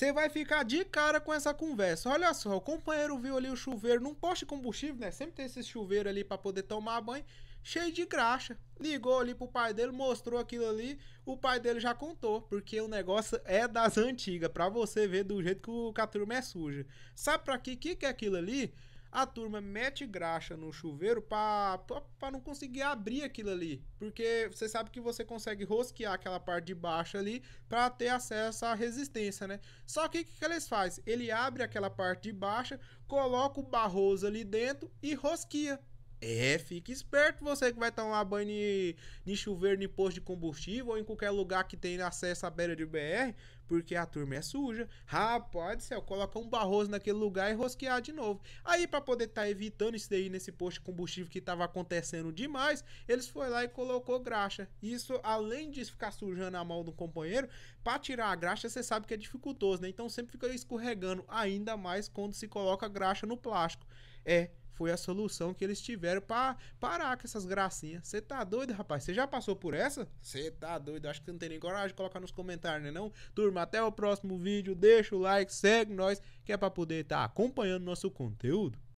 Você vai ficar de cara com essa conversa. Olha só, o companheiro viu ali o chuveiro num poste de combustível, né? Sempre tem esse chuveiro ali para poder tomar banho, cheio de graxa. Ligou ali pro pai dele, mostrou aquilo ali, o pai dele já contou, porque o negócio é das antigas, para você ver do jeito que o Caturma é suja. Sabe para que que é aquilo ali? A turma mete graxa no chuveiro para não conseguir abrir aquilo ali. Porque você sabe que você consegue rosquear aquela parte de baixo ali para ter acesso à resistência, né? Só que o que, que eles fazem? Ele abre aquela parte de baixo, coloca o barroso ali dentro e rosquia. É, fique esperto você que vai tomar banho de, chuveiro, em posto de combustível ou em qualquer lugar que tenha acesso à beira de BR, porque a turma é suja. Rapaz do céu, Coloca um barroso naquele lugar e rosquear de novo. Aí, para poder estar tá evitando isso daí nesse posto de combustível que estava acontecendo demais, eles foi lá e colocou graxa. Isso, além de ficar sujando a mão do companheiro, para tirar a graxa você sabe que é dificultoso, né? Então sempre fica escorregando ainda mais quando se coloca graxa no plástico. É, foi a solução que eles tiveram para parar com essas gracinhas. Você tá doido, rapaz? Você já passou por essa? Você tá doido? Acho que não tem nem coragem de colocar nos comentários, né não? Turma, até o próximo vídeo. Deixa o like, segue nós, que é para poder estar tá acompanhando nosso conteúdo.